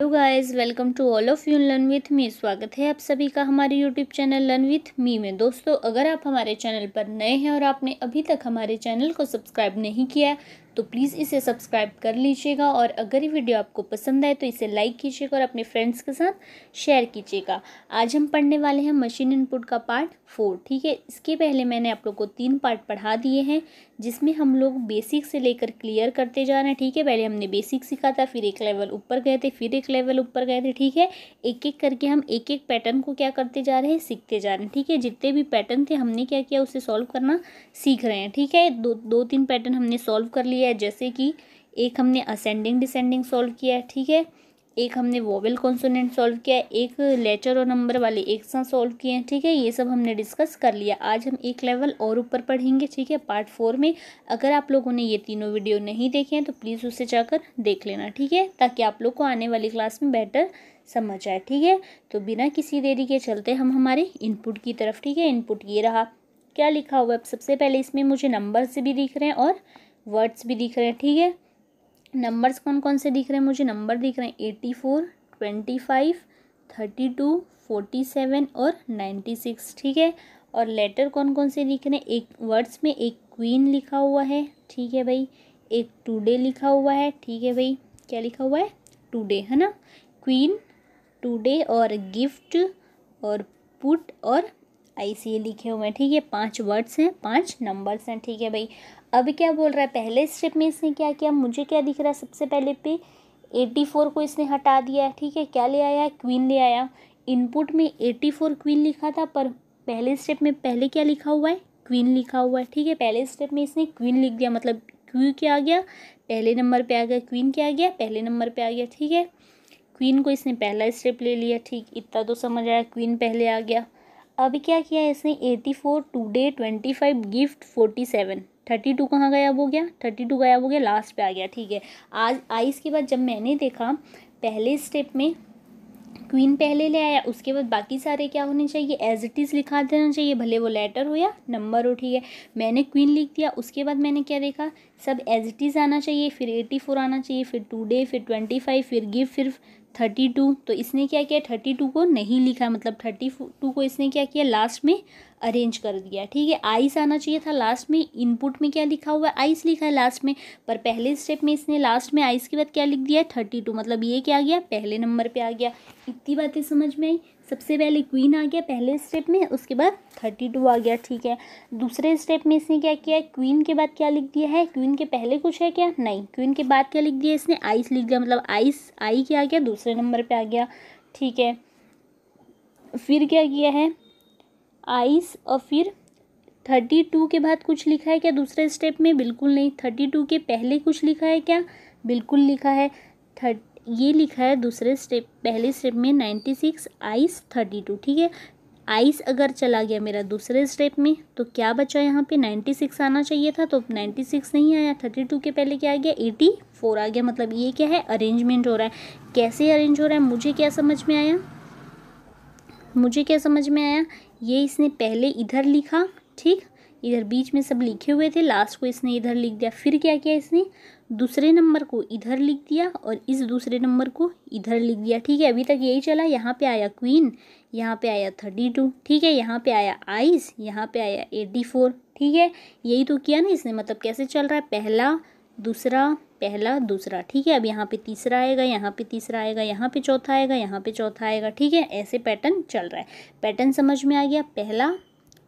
hello guys welcome to all of you learn with me स्वागत है आप सभी का हमारे YouTube channel learn with me में दोस्तों अगर आप हमारे चैनल पर नए हैं और आपने अभी तक हमारे चैनल को सब्सक्राइब नहीं किया तो प्लीज़ इसे सब्सक्राइब कर लीजिएगा और अगर ये वीडियो आपको पसंद आए तो इसे लाइक कीजिएगा और अपने फ्रेंड्स के साथ शेयर कीजिएगा आज हम पढ़ने वाले हैं मशीन इनपुट का पार्ट फोर ठीक है इसके पहले मैंने आप लोग को तीन पार्ट पढ़ा दिए हैं जिसमें हम लोग बेसिक से लेकर क्लियर करते जा रहे हैं ठीक है पहले हमने बेसिक सीखा था फिर एक लेवल ऊपर गए थे फिर एक लेवल ऊपर गए थे ठीक है एक एक करके हम एक एक पैटर्न को क्या करते जा रहे हैं सीखते जा रहे हैं ठीक है जितने भी पैटर्न थे हमने क्या किया उसे सॉल्व करना सीख रहे हैं ठीक है दो दो तीन पैटर्न हमने सॉल्व कर लिया किया है जैसे कि एक हमने असेंडिंग डिसेंडिंग सॉल्व किया है ठीक है एक हमने वोवेल कॉन्सोनेंट सॉल्व किया है एक लेटर और नंबर वाले एक साथ सॉल्व किए हैं ठीक है ये सब हमने डिस्कस कर लिया आज हम एक लेवल और ऊपर पढ़ेंगे ठीक है पार्ट फोर में अगर आप लोगों ने ये तीनों वीडियो नहीं देखे हैं तो प्लीज़ उसे जाकर देख लेना ठीक है ताकि आप लोग को आने वाली क्लास में बेटर समझ आए ठीक है तो बिना किसी देरी के चलते हम हमारे इनपुट की तरफ ठीक है इनपुट ये रहा क्या लिखा हुआ है सबसे पहले इसमें मुझे नंबर से भी दिख रहे हैं और वर्ड्स भी दिख रहे हैं ठीक है नंबर्स कौन कौन से दिख रहे हैं मुझे नंबर दिख रहे हैं eighty four twenty five thirty two forty seven और नाइन्टी सिक्स ठीक है और लेटर कौन कौन से दिख रहे हैं एक वर्ड्स में एक क्वीन लिखा हुआ है ठीक है भाई एक टूडे लिखा हुआ है ठीक है भाई क्या लिखा हुआ है टूडे है ना क्वीन टूडे और गिफ्ट और पुट और आई सी लिखे हुए हैं ठीक है पांच वर्ड्स हैं पांच नंबर्स हैं ठीक है भाई अब क्या बोल रहा है पहले स्टेप में इसने क्या किया मुझे क्या दिख रहा है सबसे पहले पे एट्टी फोर को इसने हटा दिया है ठीक है क्या ले आया क्वीन ले आया इनपुट में एट्टी फोर क्वीन लिखा था पर पहले स्टेप में पहले क्या लिखा हुआ है क्वीन लिखा हुआ है ठीक है पहले स्टेप में इसने क्वीन लिख दिया मतलब क्यू क्या आ गया पहले नंबर पर आ गया क्वीन क्या आ गया पहले नंबर पर आ गया ठीक है क्वीन को इसने पहला स्टेप ले लिया ठीक इतना तो समझ आया क्वीन पहले आ गया अब क्या किया इसने eighty four today twenty five gift forty seven thirty two कहाँ गायब हो गया थर्टी टू गायब हो गया लास्ट पे आ गया ठीक है आज आई इसके बाद जब मैंने देखा पहले स्टेप में क्वीन पहले ले आया उसके बाद बाकी सारे क्या होने चाहिए एज इट इज़ लिखा देना चाहिए भले वो लेटर हो या नंबर हो ठीक है मैंने क्वीन लिख दिया उसके बाद मैंने क्या देखा सब एज इट इज़ आना चाहिए फिर एटी फोर आना चाहिए फिर टू डे फिर ट्वेंटी फाइव फिर गिव फिर थर्टी टू तो इसने क्या किया थर्टी टू को नहीं लिखा मतलब थर्टी टू को इसने क्या किया लास्ट में अरेंज कर दिया ठीक है आइस आना चाहिए था लास्ट में इनपुट में क्या लिखा हुआ है आइस लिखा है लास्ट में पर पहले स्टेप में इसने लास्ट में आइस के बाद क्या लिख दिया थर्टी टू मतलब ये क्या आ गया पहले नंबर पर आ गया इतनी बातें समझ में आई सबसे पहले क्वीन आ गया पहले स्टेप में उसके बाद थर्टी टू आ गया ठीक है दूसरे स्टेप में इसने क्या किया क्वीन के बाद क्या लिख दिया है क्वीन के पहले कुछ है क्या नहीं क्वीन के बाद क्या लिख दिया इसने आइस लिख दिया मतलब आइस आई क्या आ गया दूसरे नंबर पर आ गया ठीक है फिर क्या किया है आइस और फिर थर्टी टू के बाद कुछ लिखा है क्या दूसरे स्टेप में बिल्कुल नहीं थर्टी टू के पहले कुछ लिखा है क्या बिल्कुल लिखा है थर्ट ये लिखा है दूसरे स्टेप पहले स्टेप में ninety six ice thirty two ठीक है आइस अगर चला गया मेरा दूसरे स्टेप में तो क्या बचा यहाँ पे नाइन्टी सिक्स आना चाहिए था तो नाइन्टी सिक्स नहीं आया थर्टी टू के पहले क्या आ गया एटी फोर आ गया मतलब ये क्या है अरेंजमेंट हो रहा है कैसे अरेंज हो रहा है मुझे क्या समझ में आया मुझे क्या समझ में आया ये इसने पहले इधर लिखा ठीक इधर बीच में सब लिखे हुए थे लास्ट को इसने इधर लिख दिया फिर क्या किया इसने दूसरे नंबर को इधर लिख दिया और इस दूसरे नंबर को इधर लिख दिया ठीक है अभी तक यही चला यहाँ पे आया क्वीन यहाँ पे आया थर्टी टू ठीक है यहाँ पे आया आइस यहाँ पे आया एट्टी फोर ठीक है यही तो किया ना इसने मतलब कैसे चल रहा है पहला दूसरा पहला दूसरा ठीक है अब यहाँ पे तीसरा आएगा यहाँ पे तीसरा आएगा यहाँ पे चौथा आएगा यहाँ पे चौथा आएगा ठीक है ऐसे पैटर्न चल रहा है पैटर्न समझ में आ गया पहला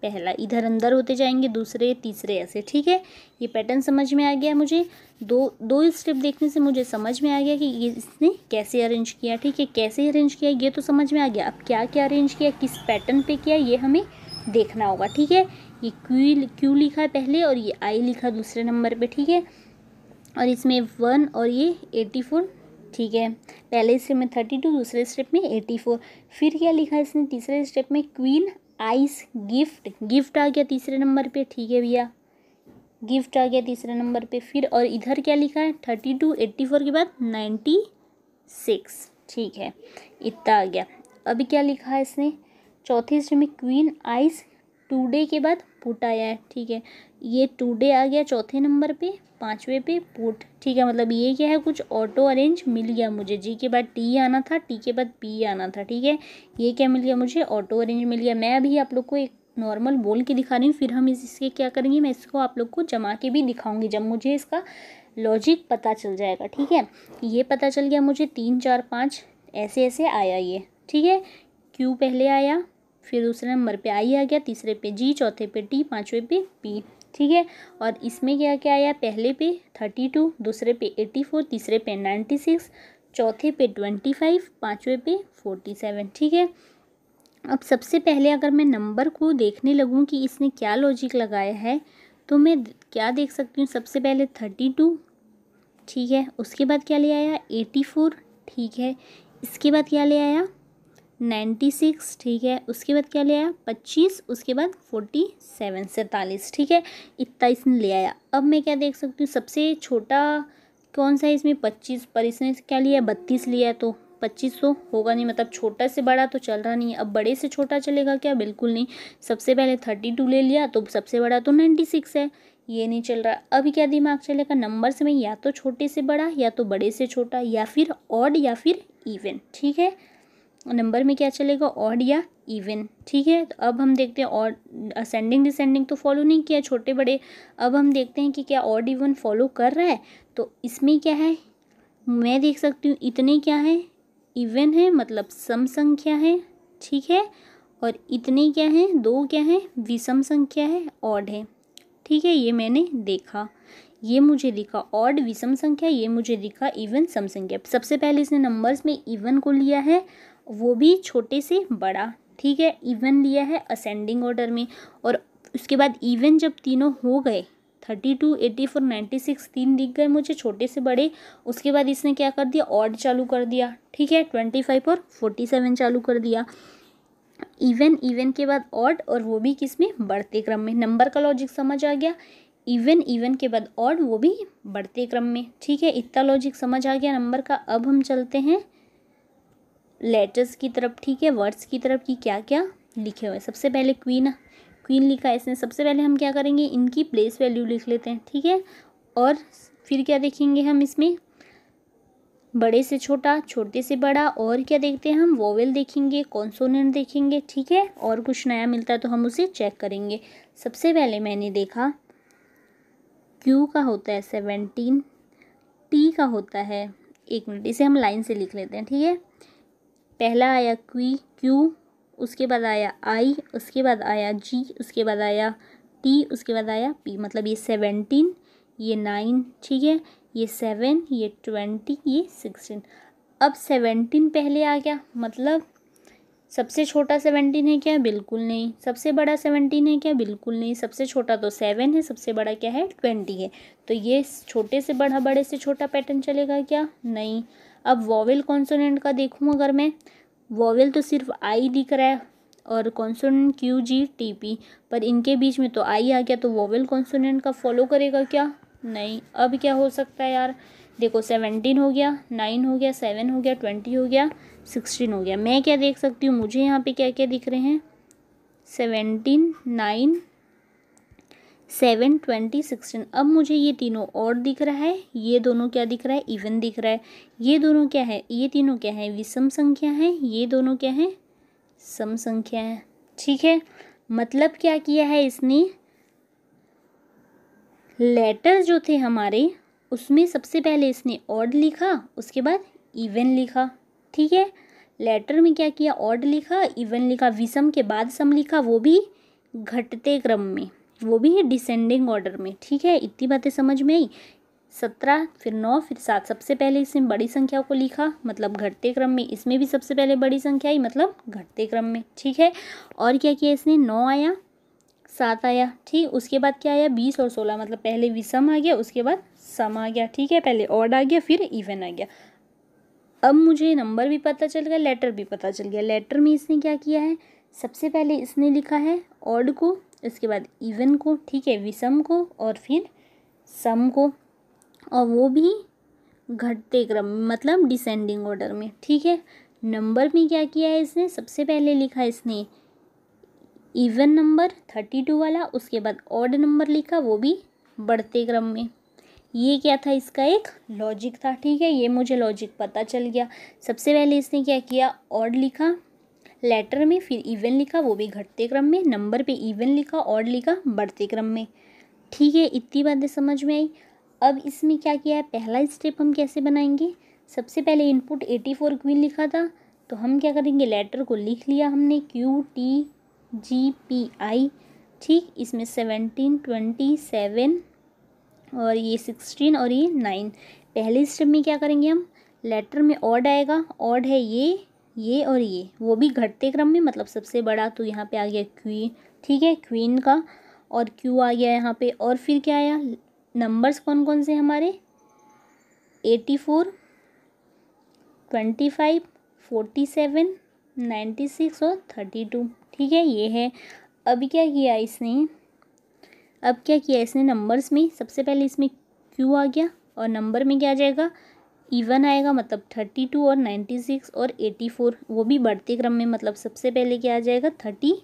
पहला इधर अंदर होते जाएंगे दूसरे तीसरे ऐसे ठीक है ये पैटर्न समझ में आ गया मुझे दो दो स्टेप देखने से मुझे समझ में आ गया कि ये इसने कैसे अरेंज किया ठीक है कैसे अरेंज किया ये तो समझ में आ गया अब क्या क्या अरेंज किया किस पैटर्न पे किया ये हमें देखना होगा ठीक है ये क्यू क्यू लिखा है पहले और ये आई लिखा दूसरे नंबर पर ठीक है और इसमें वन और ये एटी फोर ठीक है पहले स्टेप में थर्टी टू दूसरे स्टेप में एटी फोर फिर क्या लिखा है इसने तीसरे स्टेप में क्वीन आइस गिफ्ट गिफ्ट आ गया तीसरे नंबर पे ठीक है भैया गिफ्ट आ गया तीसरे नंबर पे फिर और इधर क्या लिखा है थर्टी टू एट्टी फोर के बाद नाइन्टी सिक्स ठीक है इतना आ गया अभी क्या लिखा है इसने चौथे हिस्से में क्वीन आइस टूडे के बाद पुट आया है ठीक है ये टूडे आ गया चौथे नंबर पे पाँचवें पे पुट ठीक है मतलब ये क्या है कुछ ऑटो अरेंज मिल गया मुझे जी के बाद टी आना था टी के बाद पी आना था ठीक है ये क्या मिल गया मुझे ऑटो अरेंज मिल गया मैं अभी आप लोग को एक नॉर्मल बोल के दिखा रही हूँ फिर हम इसके क्या करेंगे मैं इसको आप लोग को जमा के भी दिखाऊंगी जब मुझे इसका लॉजिक पता चल जाएगा ठीक है ये पता चल गया मुझे तीन चार पाँच ऐसे ऐसे आया ये ठीक है क्यू पहले आया फिर दूसरे नंबर पे आई आ गया तीसरे पे जी चौथे पे टी पाँचवें पे पी ठीक है और इसमें क्या क्या आया पहले पे थर्टी टू दूसरे पे एटी फोर तीसरे पे नाइन्टी सिक्स चौथे पे ट्वेंटी फाइव पाँचवें पे फोर्टी सेवन ठीक है अब सबसे पहले अगर मैं नंबर को देखने लगूँ कि इसने क्या लॉजिक लगाया है तो मैं क्या देख सकती हूँ सबसे पहले थर्टी टू ठीक है उसके बाद क्या ले आया एटी फोर ठीक है इसके बाद क्या ले आया नाइन्टी सिक्स ठीक है उसके बाद क्या ले आया पच्चीस उसके बाद फोर्टी सेवन सैंतालीस ठीक है इतना इसने ले आया अब मैं क्या देख सकती हूँ सबसे छोटा कौन सा है इसमें पच्चीस पर इसने क्या लिया बत्तीस लिया तो पच्चीस सौ तो होगा नहीं मतलब छोटा से बड़ा तो चल रहा नहीं है अब बड़े से छोटा चलेगा क्या बिल्कुल नहीं सबसे पहले थर्टी टू ले लिया तो सबसे बड़ा तो नाइन्टी सिक्स है ये नहीं चल रहा अभी क्या दिमाग चलेगा नंबर से मैं या तो छोटे से बड़ा या तो बड़े से छोटा या फिर ऑड या फिर इवेंट ठीक है नंबर में क्या चलेगा ऑड या इवन ठीक है तो अब हम देखते हैं और असेंडिंग डिसेंडिंग तो फॉलो नहीं किया छोटे बड़े अब हम देखते हैं कि क्या ऑड इवन फॉलो कर रहा है तो इसमें क्या है मैं देख सकती हूँ इतने क्या है इवन है मतलब सम संख्या है ठीक है और इतने क्या हैं दो क्या हैं विषम संख्या है ऑड है ठीक है ये मैंने देखा ये मुझे दिखा ऑड विषम संख्या ये मुझे दिखा इवन सम संख्या सबसे पहले इसने नंबर्स में इवन को लिया है वो भी छोटे से बड़ा ठीक है इवन लिया है असेंडिंग ऑर्डर में और उसके बाद इवन जब तीनों हो गए thirty two eighty four ninety six तीन दिख गए मुझे छोटे से बड़े उसके बाद इसने क्या कर दिया ऑड चालू कर दिया ठीक है ट्वेंटी फाइव और फोर्टी सेवन चालू कर दिया इवन इवन के बाद ऑड और वो भी किस में बढ़ते क्रम में नंबर का लॉजिक समझ आ गया इवन इवन के बाद ऑड वो भी बढ़ते क्रम में ठीक है इतना लॉजिक समझ आ गया नंबर का अब हम चलते हैं लेटर्स की तरफ ठीक है वर्ड्स की तरफ कि क्या क्या लिखे हुए सबसे पहले क्वीन क्वीन लिखा है इसने सबसे पहले हम क्या करेंगे इनकी प्लेस वैल्यू लिख लेते हैं ठीक है और फिर क्या देखेंगे हम इसमें बड़े से छोटा छोटे से बड़ा और क्या देखते हैं हम वोवेल देखेंगे कॉन्सोनेंट देखेंगे ठीक है और कुछ नया मिलता है तो हम उसे चेक करेंगे सबसे पहले मैंने देखा क्यू का होता है सेवेंटीन टी का होता है एक मिनट इसे हम लाइन से लिख लेते हैं ठीक है पहला आया क्वी क्यू उसके बाद आया आई उसके बाद आया जी उसके बाद आया टी उसके बाद आया पी मतलब ये सेवेंटीन ये नाइन ठीक है ये सेवन ये ट्वेंटी ये सिक्सटीन अब सेवेंटीन पहले आ गया मतलब सबसे छोटा सेवेंटीन है क्या बिल्कुल नहीं सबसे बड़ा सेवेंटीन है क्या बिल्कुल नहीं सबसे छोटा तो सेवन है सबसे बड़ा क्या है ट्वेंटी है तो ये छोटे से बड़ा बड़े से छोटा पैटर्न चलेगा क्या नहीं अब वॉवेल कॉन्सोनेंट का देखूँ अगर मैं वॉवल तो सिर्फ आई दिख रहा है और consonant Q G T P पर इनके बीच में तो आई आ गया तो वॉवेल कॉन्सोनेंट का फॉलो करेगा क्या नहीं अब क्या हो सकता है यार देखो सेवनटीन हो गया नाइन हो गया सेवन हो गया ट्वेंटी हो गया सिक्सटीन हो गया मैं क्या देख सकती हूँ मुझे यहाँ पे क्या क्या दिख रहे हैं seventeen nine seven twenty sixteen अब मुझे ये तीनों और दिख रहा है ये दोनों क्या दिख रहा है इवन दिख रहा है ये दोनों क्या है ये तीनों क्या है विषम संख्या है ये दोनों क्या है सम संख्या है ठीक है मतलब क्या किया है इसने लेटर जो थे हमारे उसमें सबसे पहले इसने ऑड लिखा उसके बाद इवन लिखा ठीक है लेटर में क्या किया ऑड लिखा इवन लिखा विषम के बाद सम लिखा वो भी घटते क्रम में वो भी है डिसेंडिंग ऑर्डर में ठीक है इतनी बातें समझ में आई सत्रह फिर नौ फिर सात सबसे पहले इसमें बड़ी संख्या को लिखा मतलब घटते क्रम में इसमें भी सबसे पहले बड़ी संख्या आई मतलब घटते क्रम में ठीक है और क्या किया इसने नौ आया सात आया ठीक उसके बाद क्या आया बीस और सोलह मतलब पहले विषम आ गया उसके बाद सम आ गया ठीक है पहले ऑड आ गया फिर इवन आ गया अब मुझे नंबर भी पता चल गया लेटर भी पता चल गया लेटर में इसने क्या किया है सबसे पहले इसने लिखा है ऑड को इसके बाद इवन को ठीक है विषम को और फिर सम को और वो भी घटते क्रम मतलब डिसेंडिंग ऑर्डर में ठीक है नंबर में क्या किया है इसने सबसे पहले लिखा इसने इवन नंबर थर्टी टू वाला उसके बाद ऑड नंबर लिखा वो भी बढ़ते क्रम में ये क्या था इसका एक लॉजिक था ठीक है ये मुझे लॉजिक पता चल गया सबसे पहले इसने क्या किया ऑड लिखा लेटर में फिर इवन लिखा वो भी घटते क्रम में नंबर पे इवन लिखा और लिखा बढ़ते क्रम में ठीक है इतनी बातें समझ में आई अब इसमें क्या किया है पहला स्टेप हम कैसे बनाएंगे सबसे पहले इनपुट एटी फोर क्वीन लिखा था तो हम क्या करेंगे लेटर को लिख लिया हमने Q T G P I ठीक इसमें सेवनटीन ट्वेंटी सेवन और ये सिक्सटीन और ये नाइन पहले स्टेप में क्या करेंगे हम लेटर में ऑड आएगा ऑड है ये ये और ये वो भी घटते क्रम में मतलब सबसे बड़ा तो यहाँ पे आ गया क्वीन ठीक है क्वीन का और क्यू आ गया यहाँ पे और फिर क्या आया नंबर्स कौन कौन से हमारे eighty four twenty five forty seven ninety six और थर्टी टू ठीक है ये है अभी क्या किया इसने अब क्या किया इसने नंबर्स में सबसे पहले इसमें क्यू आ गया और नंबर में क्या आ जाएगा इवन आएगा मतलब थर्टी टू और नाइन्टी सिक्स और एटी फोर वो भी बढ़ते क्रम में मतलब सबसे पहले क्या आ जाएगा थर्टी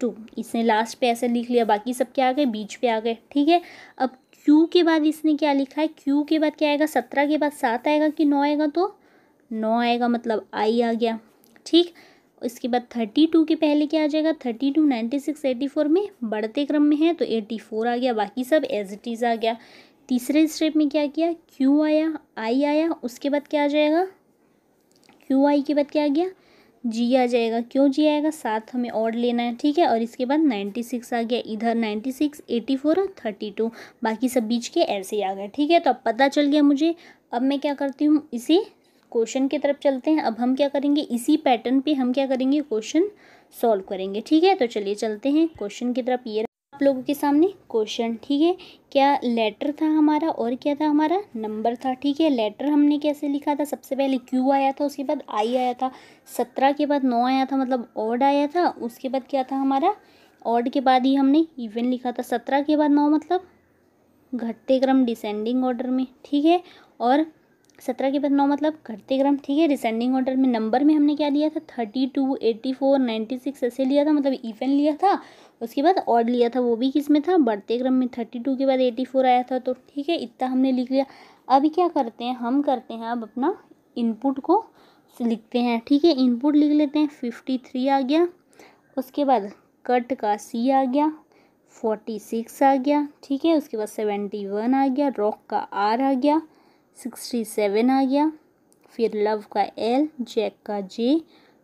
टू इसने लास्ट पे ऐसे लिख लिया बाकी सब क्या आ गए बीच पे आ गए ठीक है अब क्यू के बाद इसने क्या लिखा है क्यू के बाद क्या आएगा सत्रह के बाद सात आएगा कि नौ आएगा तो नौ आएगा मतलब आई आ गया ठीक इसके बाद थर्टी टू के पहले क्या आ जाएगा thirty two ninety six eighty four में बढ़ते क्रम में है तो एटी फोर आ गया बाकी सब एज इट इज़ आ गया तीसरे स्टेप में क्या किया क्यू आया आई आया उसके बाद क्या आ जाएगा क्यू आई के बाद क्या आ गया जी आ जाएगा क्यों जी आएगा साथ हमें और लेना है ठीक है और इसके बाद नाइन्टी सिक्स आ गया इधर नाइन्टी सिक्स एटी फोर और थर्टी टू बाकी सब बीच के ऐसे ही आ गए ठीक है तो अब पता चल गया मुझे अब मैं क्या करती हूँ इसी क्वेश्चन की तरफ चलते हैं अब हम क्या करेंगे इसी पैटर्न पे हम क्या करेंगे क्वेश्चन सॉल्व करेंगे ठीक है तो चलिए चलते हैं क्वेश्चन की तरफ ये आप लोगों के सामने क्वेश्चन ठीक है क्या लेटर था हमारा और क्या था हमारा नंबर था ठीक है लेटर हमने कैसे लिखा था सबसे पहले क्यू आया था उसके बाद आई आया था सत्रह के बाद नौ आया था मतलब ऑड आया था उसके बाद क्या था हमारा ऑड के बाद ही हमने इवन लिखा था सत्रह के बाद नौ मतलब घटते क्रम डिसेंडिंग ऑर्डर में ठीक है और सत्रह के बाद नौ मतलब घटते क्रम ठीक है डिसेंडिंग ऑर्डर में नंबर में हमने क्या लिया था thirty two eighty four ninety six ऐसे लिया था मतलब इवन लिया था उसके बाद ऑर्ड लिया था वो भी किस में था बढ़ते क्रम में थर्टी टू के बाद एट्टी फोर आया था तो ठीक है इतना हमने लिख लिया अभी क्या करते हैं हम करते हैं अब अपना इनपुट को लिखते हैं ठीक है इनपुट लिख लेते हैं फिफ्टी थ्री आ गया उसके बाद कट का सी आ गया फोर्टी सिक्स आ गया ठीक है उसके बाद सेवेंटी वन आ गया रॉक का आर आ गया सिक्सटी सेवन आ गया फिर लव का एल जैक का जे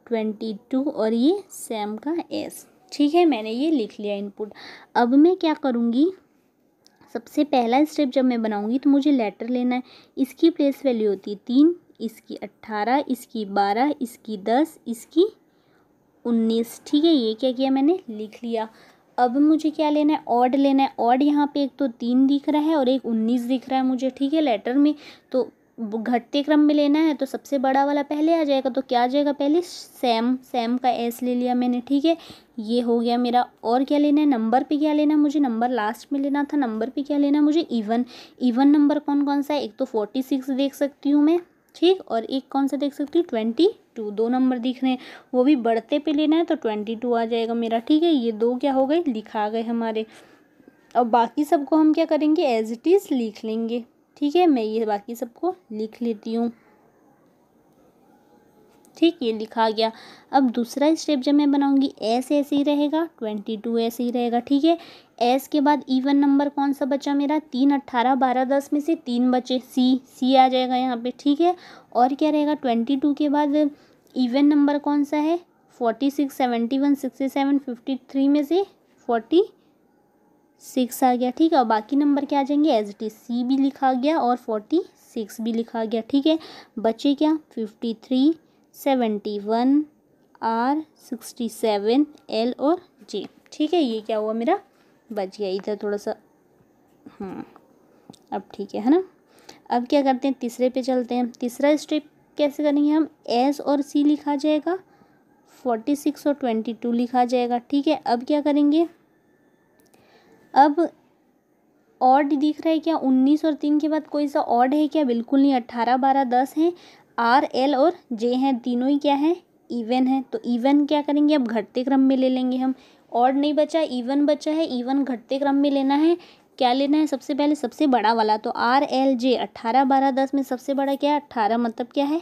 ट्वेंटी टू और ये सैम का एस ठीक है मैंने ये लिख लिया इनपुट अब मैं क्या करूँगी सबसे पहला स्टेप जब मैं बनाऊँगी तो मुझे लेटर लेना है इसकी प्लेस वैल्यू होती है तीन इसकी अट्ठारह इसकी बारह इसकी दस इसकी उन्नीस ठीक है ये क्या किया मैंने लिख लिया अब मुझे क्या लेना है ऑड लेना है ऑड यहाँ पे एक तो तीन दिख रहा है और एक उन्नीस दिख रहा है मुझे ठीक है लेटर में तो घटते क्रम में लेना है तो सबसे बड़ा वाला पहले आ जाएगा तो क्या आ जाएगा पहले सेम सैम का एस ले लिया मैंने ठीक है ये हो गया मेरा और क्या लेना है नंबर पे क्या लेना मुझे नंबर लास्ट में लेना था नंबर पे क्या लेना मुझे इवन इवन नंबर कौन कौन सा है एक तो फोर्टी सिक्स देख सकती हूँ मैं ठीक और एक कौन सा देख सकती हूँ ट्वेंटी टू दो नंबर दिख रहे हैं वो भी बढ़ते पे लेना है तो ट्वेंटी टू आ जाएगा मेरा ठीक है ये दो क्या हो गए लिखा गए हमारे और बाकी सबको हम क्या करेंगे एज इट इज़ लिख लेंगे ठीक है मैं ये बाकी सबको लिख लेती हूँ ठीक ये लिखा गया अब दूसरा स्टेप जब मैं बनाऊंगी एस ऐसे ही रहेगा ट्वेंटी टू ऐसे ही रहेगा ठीक है एस के बाद इवन नंबर कौन सा बचा मेरा तीन अट्ठारह बारह दस में से तीन बचे सी सी आ जाएगा यहाँ पे ठीक है और क्या रहेगा ट्वेंटी टू के बाद इवन नंबर कौन सा है forty six seventy one sixty seven fifty three में से फोर्टी सिक्स आ गया ठीक है और बाकी नंबर क्या आ जाएंगे इट इज सी भी लिखा गया और फोर्टी सिक्स भी लिखा गया ठीक है बचे क्या fifty three seventy one R sixty seven L और जे ठीक है ये क्या हुआ मेरा बच गया इधर थोड़ा सा हाँ अब ठीक है है ना अब क्या करते हैं तीसरे पे चलते हैं तीसरा स्टेप कैसे करेंगे हम एस और सी लिखा जाएगा फोर्टी सिक्स और ट्वेंटी टू लिखा जाएगा ठीक है अब क्या करेंगे अब ऑड दिख रहा है क्या उन्नीस और तीन के बाद कोई सा ऑड है क्या बिल्कुल नहीं अट्ठारह बारह दस हैं आर एल और जे हैं तीनों ही क्या हैं इवन है तो इवन क्या करेंगे अब घटते क्रम में ले लेंगे हम और नहीं बचा इवन बचा है इवन घटते क्रम में लेना है क्या लेना है सबसे पहले सबसे बड़ा वाला तो आर एल जे अट्ठारह बारह दस में सबसे बड़ा क्या है अट्ठारह मतलब क्या है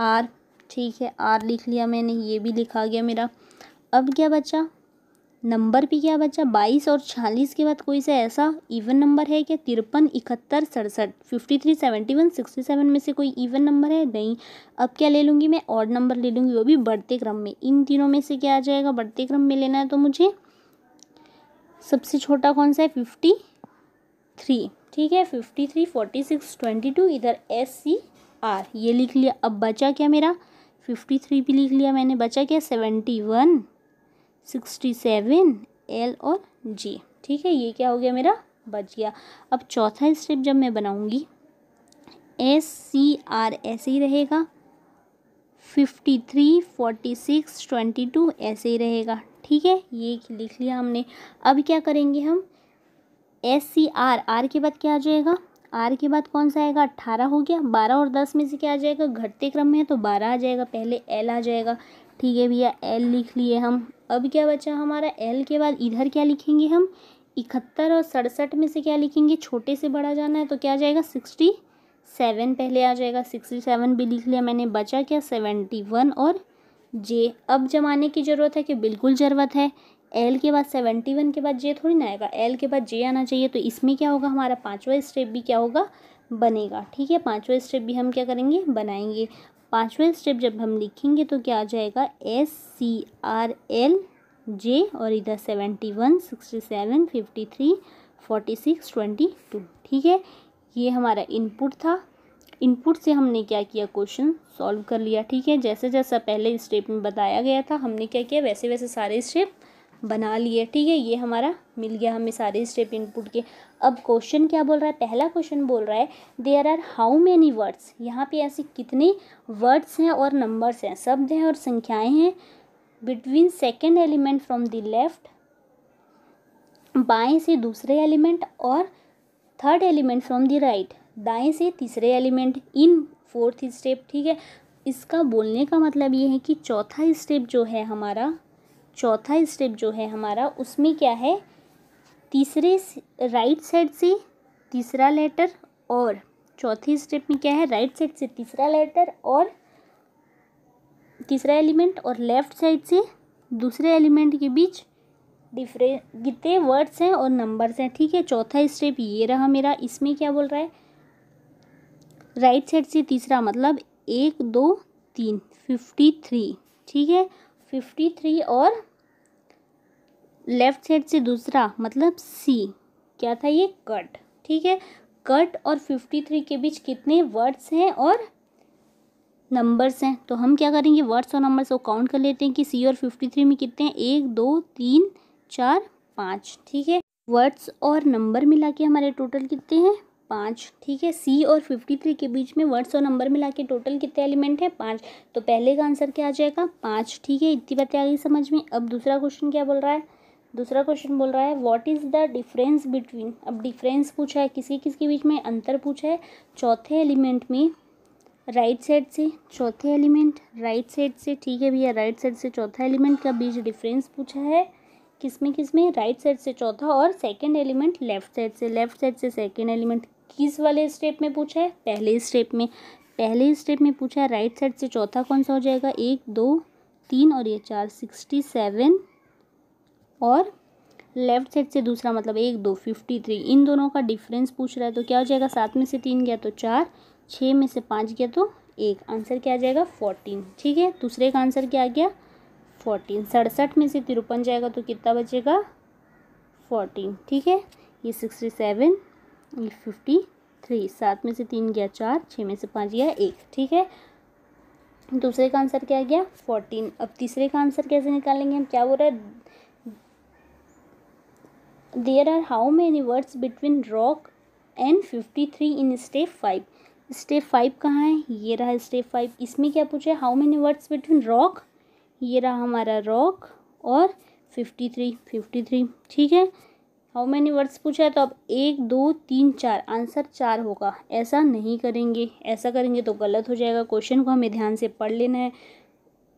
आर ठीक है आर लिख लिया मैंने ये भी लिखा गया मेरा अब क्या बचा नंबर भी क्या बचा बाईस और छियालीस के बाद कोई सा ऐसा इवन नंबर है क्या तिरपन इकहत्तर सड़सठ fifty three seventy one sixty seven में से कोई इवन नंबर है नहीं अब क्या ले लूँगी मैं और नंबर ले लूँगी वो भी बढ़ते क्रम में इन तीनों में से क्या आ जाएगा बढ़ते क्रम में लेना है तो मुझे सबसे छोटा कौन सा है फिफ्टी थ्री ठीक है fifty three forty six twenty two इधर एस सी आर ये लिख लिया अब बचा क्या मेरा फिफ्टी थ्री भी लिख लिया मैंने बचा क्या seventy one sixty seven L और जी ठीक है ये क्या हो गया मेरा बच गया अब चौथा स्टेप जब मैं बनाऊँगी एस सी आर ऐसे ही रहेगा fifty three forty six twenty two ऐसे ही रहेगा ठीक है ये लिख लिया हमने अब क्या करेंगे हम एस सी आर आर के बाद क्या आ जाएगा आर के बाद कौन सा आएगा अट्ठारह हो गया बारह और दस में से क्या आ जाएगा घटते क्रम में है तो बारह आ जाएगा पहले एल आ जाएगा ठीक है भैया एल लिख लिए हम अब क्या बचा हमारा एल के बाद इधर क्या लिखेंगे हम इकहत्तर और सड़सठ में से क्या लिखेंगे छोटे से बड़ा जाना है तो क्या आ जाएगा सिक्सटी सेवन पहले आ जाएगा सिक्सटी सेवन भी लिख लिया मैंने बचा क्या सेवेंटी वन और जे अब जमाने की ज़रूरत है कि बिल्कुल ज़रूरत है एल के बाद सेवेंटी वन के बाद जे थोड़ी ना आएगा एल के बाद जे आना चाहिए तो इसमें क्या होगा हमारा पाँचवा स्टेप भी क्या होगा बनेगा ठीक है पाँचवा स्टेप भी हम क्या करेंगे बनाएंगे पाँचवें स्टेप जब हम लिखेंगे तो क्या आ जाएगा S C R L J और इधर seventy one sixty seven fifty three forty six twenty two ठीक है ये हमारा इनपुट था इनपुट से हमने क्या किया क्वेश्चन सॉल्व कर लिया ठीक है जैसे जैसा पहले स्टेप में बताया गया था हमने क्या किया वैसे वैसे सारे स्टेप बना लिए ठीक है ये हमारा मिल गया हमें सारे स्टेप इनपुट के अब क्वेश्चन क्या बोल रहा है पहला क्वेश्चन बोल रहा है there are how many words यहाँ पे ऐसे कितने वर्ड्स हैं और नंबर्स हैं शब्द हैं और संख्याएं हैं between second element from the left बाएं से दूसरे एलिमेंट और third element from the right दाएं से तीसरे एलिमेंट इन फोर्थ स्टेप ठीक है इसका बोलने का मतलब ये है कि चौथा स्टेप जो है हमारा चौथा स्टेप जो है हमारा उसमें क्या है तीसरे राइट साइड से तीसरा लेटर और चौथी स्टेप में क्या है राइट साइड से तीसरा लेटर और तीसरा एलिमेंट और लेफ्ट साइड से दूसरे एलिमेंट के बीच डिफरेंट कितने वर्ड्स हैं और नंबर्स हैं ठीक है चौथा स्टेप ये रहा मेरा इसमें क्या बोल रहा है राइट साइड से तीसरा मतलब एक दो तीन फिफ्टी थ्री ठीक है फिफ्टी थ्री और लेफ्ट साइड से दूसरा मतलब सी क्या था ये कट ठीक है कट और फिफ्टी थ्री के बीच कितने वर्ड्स हैं और नंबर्स हैं तो हम क्या करेंगे वर्ड्स और नंबर्स को काउंट कर लेते हैं कि सी और फिफ्टी थ्री में कितने हैं एक दो तीन चार पाँच ठीक है वर्ड्स और नंबर मिला के हमारे टोटल कितने हैं पाँच ठीक है सी और फिफ्टी थ्री के बीच में वर्ड्स और नंबर मिला के टोटल कितने एलिमेंट हैं पाँच तो पहले का आंसर क्या आ जाएगा पाँच ठीक है इतनी बातें आ गई समझ में अब दूसरा क्वेश्चन क्या बोल रहा है दूसरा क्वेश्चन बोल रहा है what is the difference between अब डिफरेंस पूछा है किसी किसके बीच में अंतर पूछा है चौथे एलिमेंट में राइट साइड से चौथे एलिमेंट राइट साइड से ठीक है भैया राइट साइड से चौथा एलिमेंट का बीच डिफरेंस पूछा है किस में किस में राइट साइड से चौथा और सेकेंड एलिमेंट लेफ्ट साइड से लेफ्ट साइड से सेकेंड एलिमेंट किस वाले स्टेप में पूछा है पहले स्टेप में पहले स्टेप में पूछा है राइट साइड से चौथा कौन सा हो जाएगा एक दो तीन और ये चार सिक्सटी सेवन और लेफ्ट साइड से दूसरा मतलब एक दो फिफ्टी थ्री इन दोनों का डिफरेंस पूछ रहा है तो क्या हो जाएगा सात में से तीन गया तो चार छः में से पाँच गया तो एक आंसर क्या आ जाएगा फोर्टीन ठीक है दूसरे का आंसर क्या आ गया फोर्टीन सड़सठ में से तिरपन जाएगा तो कितना बचेगा फोर्टीन ठीक है ये सिक्सटी सेवन ये फिफ्टी थ्री सात में से तीन गया चार छः में से पाँच गया एक ठीक है दूसरे का आंसर क्या आ गया फोर्टीन अब तीसरे का आंसर कैसे निकालेंगे हम क्या बोल रहे हैं there are how many words between rock and 53 in step 5 step five कहाँ है ये रहा स्टेप फाइव इसमें क्या पूछा है how many words between rock ये रहा हमारा रॉक और फिफ्टी थ्री फिफ्टी थ्री ठीक है हाउ मैनी वर्ड्स पूछा है तो अब एक दो तीन चार आंसर चार होगा ऐसा नहीं करेंगे ऐसा करेंगे तो गलत हो जाएगा क्वेश्चन को हमें ध्यान से पढ़ लेना है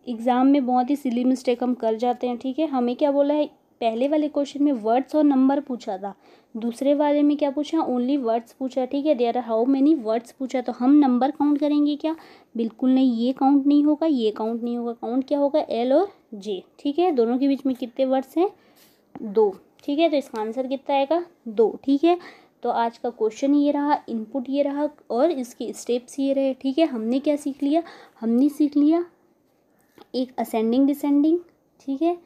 एग्ज़ाम में बहुत ही सिली मिस्टेक हम कर जाते हैं ठीक है हमें क्या बोला है पहले वाले क्वेश्चन में वर्ड्स और नंबर पूछा था दूसरे वाले में क्या पूछा ओनली वर्ड्स पूछा ठीक है there are how many words पूछा तो हम नंबर काउंट करेंगे क्या बिल्कुल नहीं ये काउंट नहीं होगा ये काउंट नहीं होगा काउंट क्या होगा एल और जे ठीक है दोनों के बीच में कितने वर्ड्स हैं दो ठीक है तो इसका आंसर कितना आएगा दो ठीक है तो आज का क्वेश्चन ये रहा इनपुट ये रहा और इसके स्टेप्स ये रहे ठीक है हमने क्या सीख लिया हमने सीख लिया एक असेंडिंग डिसेंडिंग ठीक है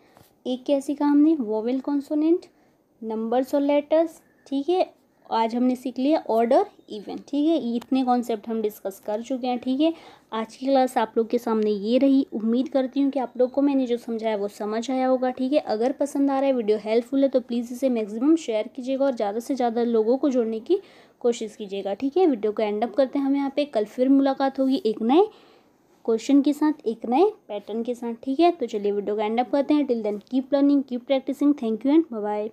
एक क्या सीखा हमने वोवेल कॉन्सोनेंट नंबर्स और लेटर्स ठीक है आज हमने सीख लिया ऑर्डर इवेंट ठीक है इतने कॉन्सेप्ट हम डिस्कस कर चुके हैं ठीक है आज की क्लास आप लोग के सामने ये रही उम्मीद करती हूँ कि आप लोग को मैंने जो समझाया वो समझ आया होगा ठीक है अगर पसंद आ रहा है वीडियो हेल्पफुल है तो प्लीज़ इसे मैक्सिमम शेयर कीजिएगा और ज़्यादा से ज़्यादा लोगों को जोड़ने की कोशिश कीजिएगा ठीक है वीडियो को एंड अप करते हैं हम यहाँ पे कल फिर मुलाकात होगी एक नए क्वेश्चन के साथ एक नए पैटर्न के साथ ठीक है तो चलिए वीडियो का एंड अप करते हैं till then keep learning keep practising thank you and bye